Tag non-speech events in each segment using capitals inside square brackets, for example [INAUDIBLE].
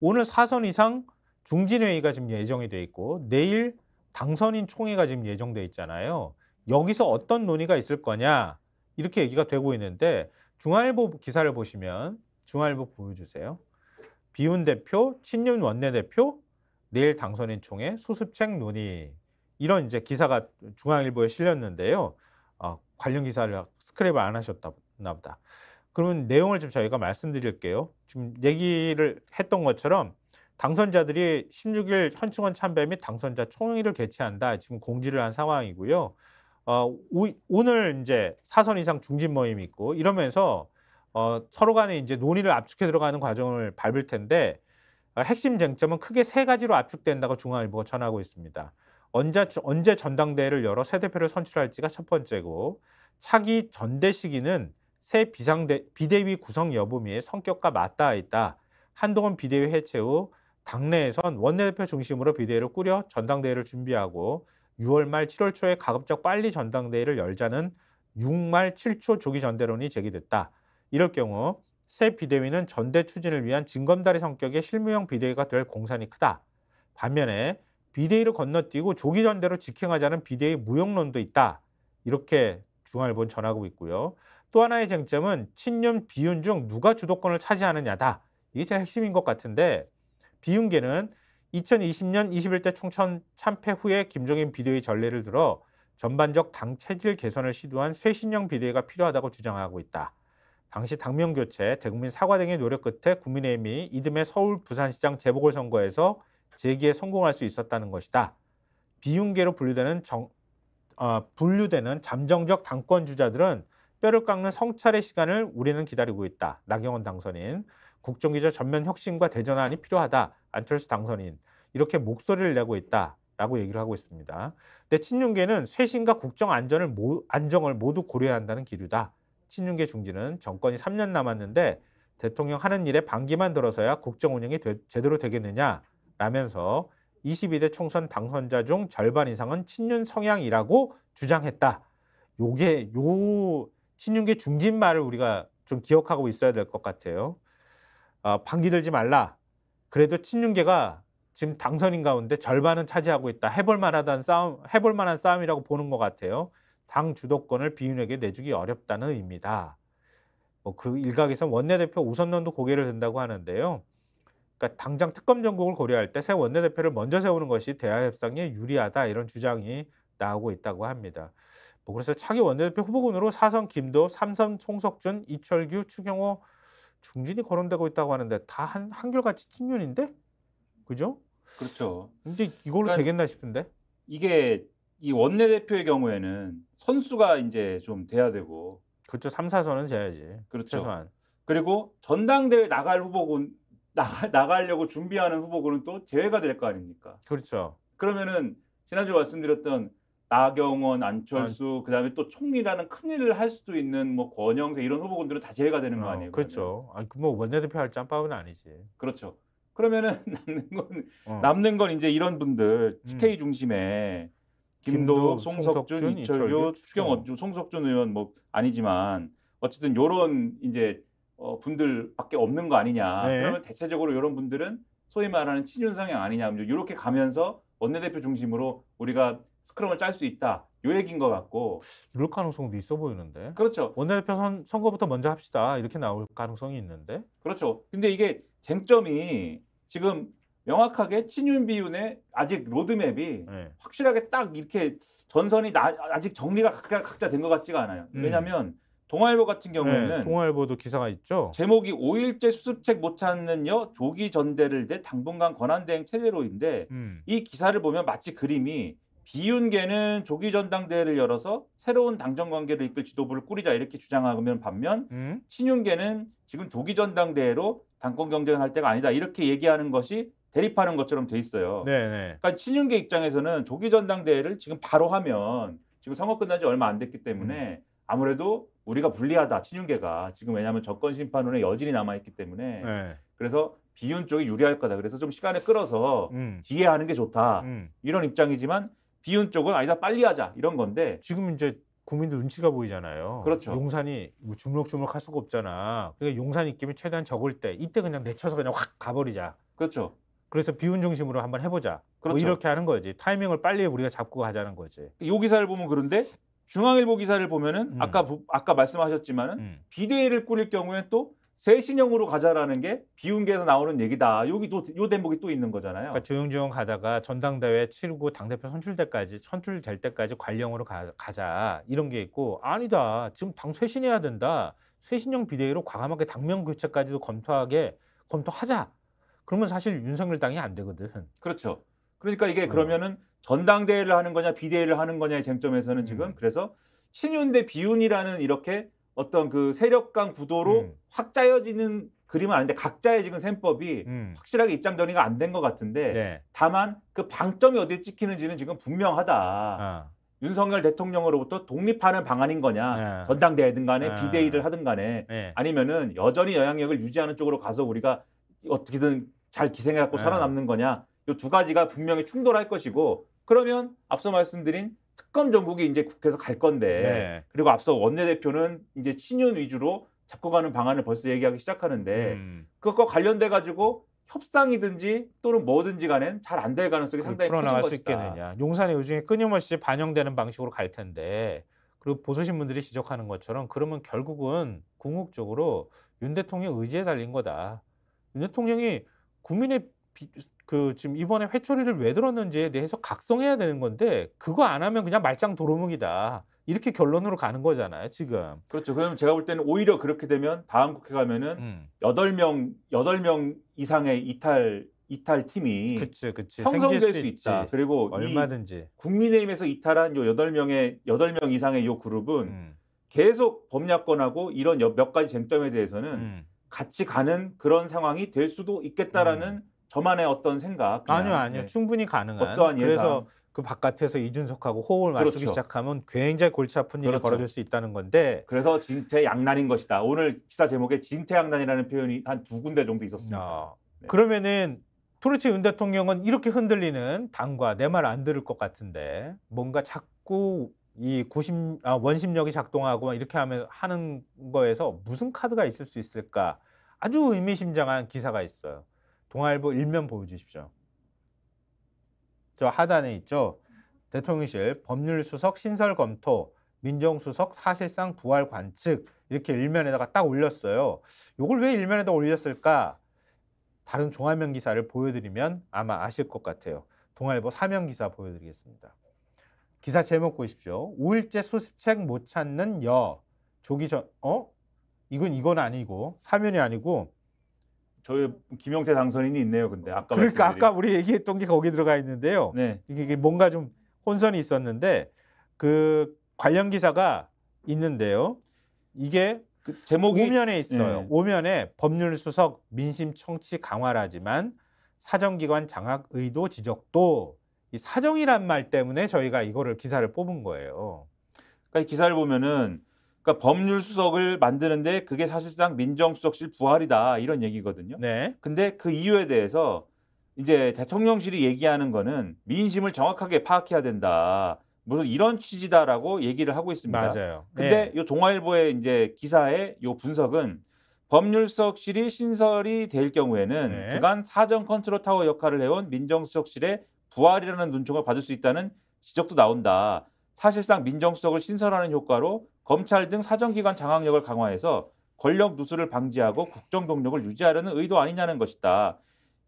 오늘 사선 이상 중진회의가 지금 예정이 돼 있고 내일 당선인 총회가 지금 예정돼 있잖아요. 여기서 어떤 논의가 있을 거냐 이렇게 얘기가 되고 있는데 중앙일보 기사를 보시면 중앙일보 보여주세요. 비운 대표, 친윤 원내대표, 내일 당선인 총회 수습책 논의 이런 이제 기사가 중앙일보에 실렸는데요. 어, 관련 기사를 스크랩을 안 하셨나 보다. 그러면 내용을 좀 저희가 말씀드릴게요. 지금 얘기를 했던 것처럼 당선자들이 16일 현충원 참배 및 당선자 총회를 개최한다. 지금 공지를 한 상황이고요. 어, 오, 늘 이제 사선 이상 중진 모임이 있고 이러면서 어, 서로 간에 이제 논의를 압축해 들어가는 과정을 밟을 텐데 어, 핵심 쟁점은 크게 세 가지로 압축된다고 중앙일보가 전하고 있습니다. 언제, 언제 전당대회를 열어 새 대표를 선출할지가 첫 번째고 차기 전대 시기는 새 비상대, 비대위 구성 여부및 성격과 맞닿아 있다. 한동훈 비대위 해체 후 당내에선 원내대표 중심으로 비대위를 꾸려 전당대회를 준비하고 6월 말 7월 초에 가급적 빨리 전당대회를 열자는 6말 7초 조기 전대론이 제기됐다. 이럴 경우 새 비대위는 전대 추진을 위한 진검다리 성격의 실무형 비대위가 될 공산이 크다. 반면에 비대위를 건너뛰고 조기 전대로 직행하자는 비대위 무용론도 있다. 이렇게 중앙일보는 전하고 있고요. 또 하나의 쟁점은 친년 비윤 중 누가 주도권을 차지하느냐다. 이게 제일 핵심인 것 같은데 비윤계는 2020년 21대 총선 참패 후에 김종인 비대위 전례를 들어 전반적 당 체질 개선을 시도한 쇄신형 비대위가 필요하다고 주장하고 있다. 당시 당명 교체, 대국민 사과 등의 노력 끝에 국민의힘이 이듬해 서울 부산시장 재보궐선거에서 재기에 성공할 수 있었다는 것이다. 비윤계로 분류되는 정, 어, 분류되는 잠정적 당권 주자들은 뼈를 깎는 성찰의 시간을 우리는 기다리고 있다. 나경원 당선인. 국정기조 전면 혁신과 대전환이 필요하다. 안철수 당선인. 이렇게 목소리를 내고 있다. 라고 얘기를 하고 있습니다. 근데 친윤계는 쇄신과 국정 안전을 모, 안정을 모두 고려해야 한다는 기류다. 친윤계 중진은 정권이 3년 남았는데 대통령 하는 일에 반기만 들어서야 국정 운영이 되, 제대로 되겠느냐 라면서 22대 총선 당선자 중 절반 이상은 친윤 성향이라고 주장했다. 요게 요 신윤계 중진말을 우리가 좀 기억하고 있어야 될 것 같아요. 아, 방귀 들지 말라. 그래도 친윤계가 지금 당선인 가운데 절반은 차지하고 있다. 해볼 만하다는 싸움, 해볼 만한 싸움이라고 보는 것 같아요. 당 주도권을 비윤에게 내주기 어렵다는 의미다. 뭐그 일각에선 원내대표 우선론도 고개를 든다고 하는데요. 그러니까 당장 특검 전국을 고려할 때 새 원내대표를 먼저 세우는 것이 대화 협상에 유리하다 이런 주장이 나오고 있다고 합니다. 그래서 차기 원내대표 후보군으로 사선 김도, 삼선 송석준, 이철규, 추경호, 중진이 거론되고 있다고 하는데 다 한, 한결같이 친윤인데? 그죠? 그렇죠. 근데 이걸로 그러니까 되겠나 싶은데? 이게 이 원내대표의 경우에는 선수가 이제 좀 돼야 되고. 그렇죠. 3, 4선은 돼야지. 그렇죠. 최소한. 그리고 전당대회 나갈 후보군, 나가, 나가려고 준비하는 후보군은 또 제외가 될 거 아닙니까? 그렇죠. 그러면은 지난주 에 말씀드렸던 나경원, 안철수, 아. 그다음에 또 총리라는 큰 일을 할 수도 있는 뭐 권영세 이런 후보군들은 다 제외가 되는 거 아, 아니에요? 어, 그렇죠. 아니, 그 뭐 원내대표 할 짬밥은 아니지. 그렇죠. 그러면은 [LAUGHS] 남는 건 어. 남는 건 이제 이런 분들 음. TK 음. 중심에 김도읍, 송석준, 송석준, 이철규, 추경호, 어. 송석준 의원 뭐 아니지만 어쨌든 요런 이제 어, 분들밖에 없는 거 아니냐. 네. 그러면 대체적으로 요런 분들은 소위 말하는 친윤 성향 아니냐. 이렇게 뭐 가면서 원내대표 중심으로 우리가 스크럼을 짤 수 있다. 요 얘기인 것 같고 이럴 가능성도 있어 보이는데 그렇죠. 원내대표 선, 선거부터 먼저 합시다 이렇게 나올 가능성이 있는데 그렇죠. 근데 이게 쟁점이 지금 명확하게 친윤 비윤의 아직 로드맵이 네. 확실하게 딱 이렇게 전선이 나, 아직 정리가 각자, 각자 된 것 같지가 않아요. 음. 왜냐하면 동아일보 같은 네, 경우에는 네, 동아일보도 기사가 있죠. 제목이 5일째 수습책 못 찾는 여 조기 전대를 대 당분간 권한대행 체제로인데 음. 이 기사를 보면 마치 그림이 비윤계는 조기 전당대회를 열어서 새로운 당정 관계를 이끌 지도부를 꾸리자 이렇게 주장하면 반면 음? 친윤계는 지금 조기 전당대회로 당권 경쟁을 할 때가 아니다 이렇게 얘기하는 것이 대립하는 것처럼 돼 있어요. 네네. 네. 그러니까 친윤계 입장에서는 조기 전당대회를 지금 바로 하면 지금 선거 끝난 지 얼마 안 됐기 때문에 음. 아무래도 우리가 불리하다 친윤계가 지금 왜냐하면 적권 심판론의 여진이 남아 있기 때문에 네. 그래서 비윤 쪽이 유리할 거다. 그래서 좀 시간을 끌어서 음. 뒤에 하는 게 좋다. 음. 이런 입장이지만 비운 쪽은 아니다 빨리 하자 이런 건데 지금 이제 국민들 눈치가 보이잖아요. 그렇죠. 용산이 뭐 주물럭주물럭 할 수가 없잖아. 그러니까 용산 입김이 최대한 적을 때 이때 그냥 내쳐서 그냥 확 가버리자. 그렇죠. 그래서 비운 중심으로 한번 해보자. 뭐 그렇죠. 뭐 이렇게 하는 거지. 타이밍을 빨리 우리가 잡고 하자는 거지. 요 기사를 보면 그런데 중앙일보 기사를 보면은 음. 아까 아까 말씀하셨지만은 음. 비대위를 꾸릴 경우에 또 쇄신형으로 가자라는 게 비운계에서 나오는 얘기다. 여기 또, 요 대목이 또 있는 거잖아요. 그러니까 조용조용 가다가 전당대회 치르고 당대표 선출때까지 선출될 때까지 관령으로 가, 가자 이런 게 있고 아니다. 지금 당 쇄신해야 된다. 쇄신형 비대위로 과감하게 당면 교체까지도 검토하게 검토하자. 그러면 사실 윤석열 당이 안 되거든. 그렇죠. 그러니까 이게 음. 그러면은 전당대회를 하는 거냐 비대위를 하는 거냐의 쟁점에서는 지금 음. 그래서 친윤 대 비윤이라는 이렇게 어떤 그 세력 간 구도로 음. 확 짜여지는 그림은 아닌데 각자의 지금 셈법이 음. 확실하게 입장 정리가 안 된 것 같은데 네. 다만 그 방점이 어디에 찍히는지는 지금 분명하다. 아. 윤석열 대통령으로부터 독립하는 방안인 거냐 네. 전당대회든 간에 네. 비대위를 하든 간에 네. 아니면은 여전히 영향력을 유지하는 쪽으로 가서 우리가 어떻게든 잘 기생해갖고 네. 살아남는 거냐 이 두 가지가 분명히 충돌할 것이고 그러면 앞서 말씀드린 특검 전국이 이제 국회에서 갈 건데 네. 그리고 앞서 원내대표는 이제 신윤 위주로 잡고 가는 방안을 벌써 얘기하기 시작하는데 음. 그것과 관련돼 가지고 협상이든지 또는 뭐든지 간엔 잘 안 될 가능성이 상당히 풀어나갈 수 있겠느냐. 용산의 요중에 끊임없이 반영되는 방식으로 갈 텐데 그리고 보수신문들이 지적하는 것처럼 그러면 결국은 궁극적으로 윤 대통령 의지에 달린 거다. 윤 대통령이 국민의 비, 그 지금 이번에 회초리를 왜 들었는지에 대해서 각성해야 되는 건데 그거 안 하면 그냥 말짱 도루묵이다. 이렇게 결론으로 가는 거잖아요, 지금. 그렇죠. 그러면 제가 볼 때는 오히려 그렇게 되면 다음 국회 가면은 음. 여덟 명 여덟 명 이상의 이탈 이탈 팀이 그치, 그치. 형성될 수, 수 있다. 그리고 얼마든지 국민의힘에서 이탈한 요 여덟 명의 여덟 명 이상의 요 그룹은 음. 계속 범야권하고 이런 몇 가지 쟁점에 대해서는 음. 같이 가는 그런 상황이 될 수도 있겠다라는 음. 저만의 어떤 생각 아니요 아니요 네. 충분히 가능한 어떠한 예상. 그래서 그 바깥에서 이준석하고 호흡을 맞추기 그렇죠. 시작하면 굉장히 골치 아픈 일이 그렇죠. 벌어질 수 있다는 건데 그래서 진퇴양난인 것이다 오늘 기사 제목에 진퇴양난이라는 표현이 한 두 군데 정도 있었습니다 어. 네. 그러면은 도대체 윤 대통령은 이렇게 흔들리는 당과 내 말 안 들을 것 같은데 뭔가 자꾸 이 구심 아, 원심력이 작동하고 이렇게 하면 하는 거에서 무슨 카드가 있을 수 있을까 아주 의미심장한 기사가 있어요. 동아일보 일면 보여주십시오. 저 하단에 있죠. 대통령실 법률수석 신설 검토, 민정수석 사실상 부활 관측 이렇게 일면에다가 딱 올렸어요. 이걸 왜 일면에다 올렸을까? 다른 종합면 기사를 보여드리면 아마 아실 것 같아요. 동아일보 사면 기사 보여드리겠습니다. 기사 제목 보십시오. 5일째 수습책 못 찾는 여 조기 전 어? 이건 이건 아니고 사면이 아니고 저희 김영태 당선인이 있네요. 근데 아까 그러니까 말씀드린. 아까 우리 얘기했던 게 거기 들어가 있는데요. 네. 이게 뭔가 좀 혼선이 있었는데 그 관련 기사가 있는데요. 이게 그 제목이 오면에 예. 있어요. 네. 오면에 법률 수석 민심 청취 강화라지만 사정기관 장악 의도 지적도 이 사정이란 말 때문에 저희가 이거를 기사를 뽑은 거예요. 그러니까 이 기사를 보면은 그러니까 법률 수석을 만드는데 그게 사실상 민정수석실 부활이다 이런 얘기거든요. 네. 근데 그 이유에 대해서 이제 대통령실이 얘기하는 거는 민심을 정확하게 파악해야 된다. 무슨 이런 취지다라고 얘기를 하고 있습니다. 맞아요. 근데 네. 요 동아일보의 이제 기사의 이 분석은 법률수석실이 신설이 될 경우에는 네. 그간 사전 컨트롤 타워 역할을 해온 민정수석실의 부활이라는 눈총을 받을 수 있다는 지적도 나온다. 사실상 민정수석을 신설하는 효과로 검찰 등 사정기관 장악력을 강화해서 권력 누수를 방지하고 국정 동력을 유지하려는 의도 아니냐는 것이다.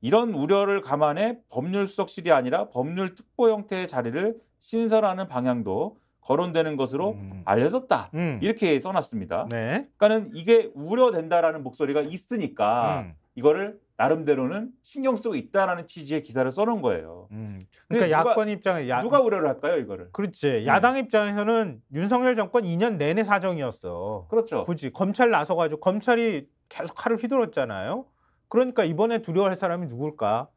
이런 우려를 감안해 법률수석실이 아니라 법률특보 형태의 자리를 신설하는 방향도 거론되는 것으로 음. 알려졌다. 음. 이렇게 써놨습니다. 네. 그러니까는 이게 우려된다라는 목소리가 있으니까 음. 이거를 나름대로는 신경 쓰고 있다라는 취지의 기사를 써놓은 거예요. 음. 그러니까 야권 입장에 야... 누가 우려를 할까요 이거를? 그렇지. 네. 야당 음. 입장에서는 윤석열 정권 2년 내내 사정이었어. 그렇죠. 굳이 검찰 나서가지고 검찰이 계속 칼을 휘둘렀잖아요. 그러니까 이번에 두려워할 사람이 누굴까?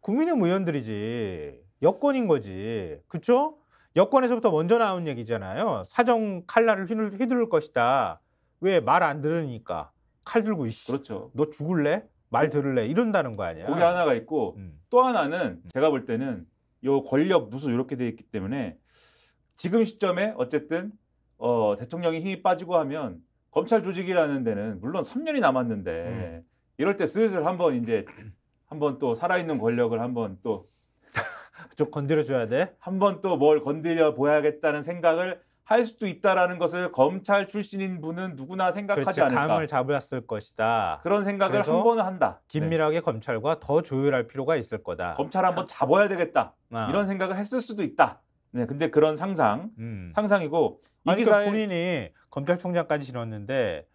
국민의힘 의원들이지. 여권인 거지. 그렇죠? 여권에서부터 먼저 나온 얘기잖아요. 사정 칼날을 휘둘, 휘둘 것이다. 왜 말 안 들으니까 칼 들고 있어. 그렇죠. 너 죽을래? 말 들을래 이런다는 거 아니야? 그게 하나가 있고 음. 또 하나는 제가 볼 때는 요 권력 누수 이렇게 돼 있기 때문에 지금 시점에 어쨌든 어, 대통령이 힘이 빠지고 하면 검찰 조직이라는 데는 물론 3년이 남았는데 음. 이럴 때 슬슬 한번 이제 한번 또 살아있는 권력을 한번 또 좀 [LAUGHS] 건드려 줘야 돼. 한번 또 뭘 건드려 보야겠다는 생각을 할 수도 있다라는 것을 검찰 출신인 분은 누구나 생각하지 그렇지, 않을까. 감을 잡았을 것이다. 그런 생각을 한 번은 한다. 네. 긴밀하게 네. 검찰과 더 조율할 필요가 있을 거다. 검찰 한번 잡아야 되겠다. 아. 이런 생각을 했을 수도 있다. 네, 근데 그런 상상, 음. 상상이고 이 아니, 그러니까 기사에... 본인이 검찰총장까지 지냈는데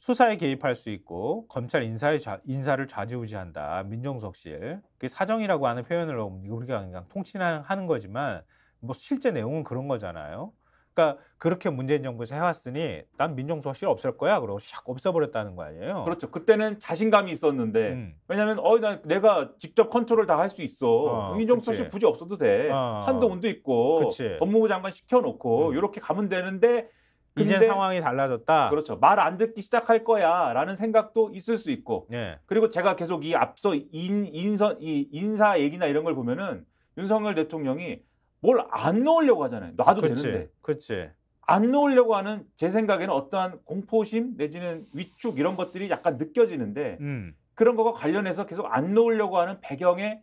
수사에 개입할 수 있고 검찰 인사에 좌, 인사를 좌지우지한다. 민정수석실 그 사정이라고 하는 표현을 우리가 그냥 통칭하는 거지만 뭐 실제 내용은 그런 거잖아요. 그러니까 그렇게 문재인 정부에서 해왔으니 난 민정수석 실 없을 거야. 그러고 샥 없애버렸다는 거 아니에요? 그렇죠. 그때는 자신감이 있었는데 음. 왜냐하면 어, 나, 내가 직접 컨트롤 다 할 수 있어. 어, 민정수석실 굳이 없어도 돼. 어, 한동훈도 있고 그치. 법무부 장관 시켜놓고 음. 이렇게 가면 되는데 이제 상황이 달라졌다. 그렇죠. 말 안 듣기 시작할 거야라는 생각도 있을 수 있고. 예. 그리고 제가 계속 이 앞서 인, 인선 이 인사 얘기나 이런 걸 보면은 윤석열 대통령이 뭘안 넣으려고 하잖아요. 놔도 그치, 되는데. 그렇지. 안 넣으려고 하는 제 생각에는 어떠한 공포심 내지는 위축 이런 것들이 약간 느껴지는데 음. 그런 거와 관련해서 계속 안 넣으려고 하는 배경에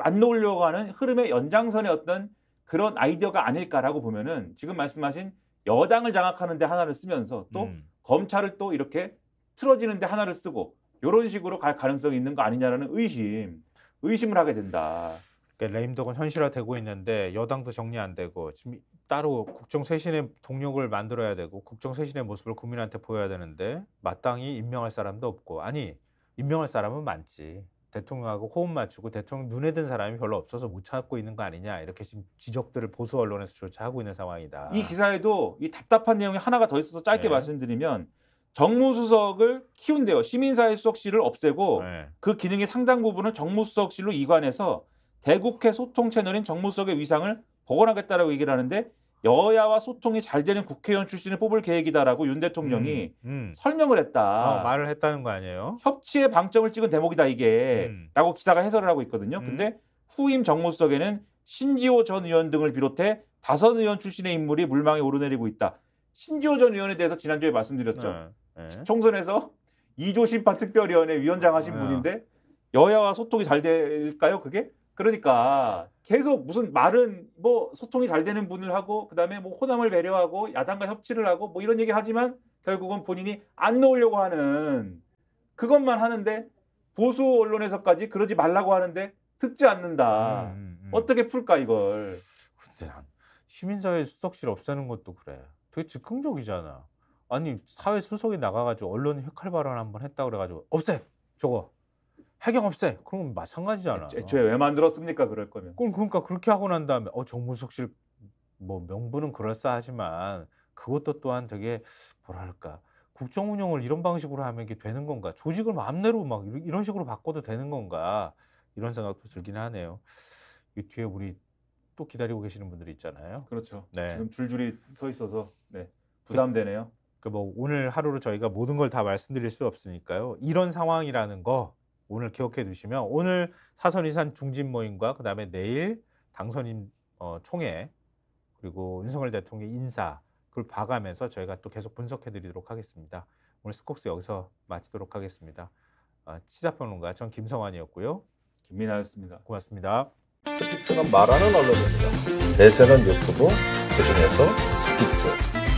안 넣으려고 하는 흐름의 연장선의 어떤 그런 아이디어가 아닐까라고 보면은 지금 말씀하신 여당을 장악하는데 하나를 쓰면서 또 음. 검찰을 또 이렇게 틀어지는데 하나를 쓰고 이런 식으로 갈 가능성이 있는 거 아니냐라는 의심 의심을 하게 된다. 그러니까 레임덕은 현실화되고 있는데 여당도 정리 안 되고 지금 따로 국정 쇄신의 동력을 만들어야 되고 국정 쇄신의 모습을 국민한테 보여야 되는데 마땅히 임명할 사람도 없고 아니 임명할 사람은 많지 대통령하고 호흡 맞추고 대통령 눈에 든 사람이 별로 없어서 못 찾고 있는 거 아니냐 이렇게 지금 지적들을 보수 언론에서조차 하고 있는 상황이다. 이 기사에도 이 답답한 내용이 하나가 더 있어서 짧게 네. 말씀드리면 정무수석을 키운대요. 시민사회 수석실을 없애고 네. 그 기능의 상당 부분을 정무수석실로 이관해서 대국회 소통 채널인 정무석의 위상을 복원하겠다라고 얘기를 하는데 여야와 소통이 잘 되는 국회의원 출신을 뽑을 계획이다라고 윤 대통령이 음, 음. 설명을 했다. 어, 말을 했다는 거 아니에요? 협치의 방점을 찍은 대목이다 이게라고 음. 기사가 해설을 하고 있거든요. 음. 근데 후임 정무수석에는 신지호 전 의원 등을 비롯해 다섯 의원 출신의 인물이 물망에 오르내리고 있다. 신지호 전 의원에 대해서 지난주에 말씀드렸죠. 네, 어, 네. 예. 총선에서 [LAUGHS] 이조 심판 특별위원회 위원장 하신 네. 분인데 여야와 소통이 잘 될까요? 그게 그러니까 계속 무슨 말은 뭐 소통이 잘 되는 분을 하고 그다음에 뭐 호남을 배려하고 야당과 협치를 하고 뭐 이런 얘기 하지만 결국은 본인이 안 넣으려고 하는 그것만 하는데 보수 언론에서까지 그러지 말라고 하는데 듣지 않는다. 음, 음, 음. 어떻게 풀까 이걸? 근데 시민사회 수석실 없애는 것도 그래. 되게 즉흥적이잖아. 아니 사회 수석이 나가가지고 언론 에 회칼 발언 한 번 했다 그래가지고 없애 저거 해경 없애. 그럼 마찬가지잖아. 애초에 왜 만들었습니까? 그럴 거면. 그럼 그러니까 그렇게 하고 난 다음에 어 정무석실 뭐 명분은 그럴싸하지만 그것도 또한 되게 뭐랄까 국정 운영을 이런 방식으로 하면 이게 되는 건가? 조직을 마음대로 막 이런 식으로 바꿔도 되는 건가? 이런 생각도 들긴 하네요. 이 뒤에 우리 또 기다리고 계시는 분들이 있잖아요. 그렇죠. 네. 지금 줄줄이 서 있어서 네. 그 부담되네요. 그뭐 오늘 하루로 저희가 모든 걸 다 말씀드릴 수 없으니까요. 이런 상황이라는 거 오늘 기억해 두시면 오늘 사선이산 중진 모임과 그다음에 내일 당선인 어, 총회 그리고 윤석열 대통령 인사 그걸 봐가면서 저희가 또 계속 분석해 드리도록 하겠습니다. 오늘 스콕스 여기서 마치도록 하겠습니다. 아, 시사평론가 전 김성환이었고요. 김민하였습니다 고맙습니다. 스픽스는 말하는 언론입니다. 대세는 유튜브, 그중에서 스픽스.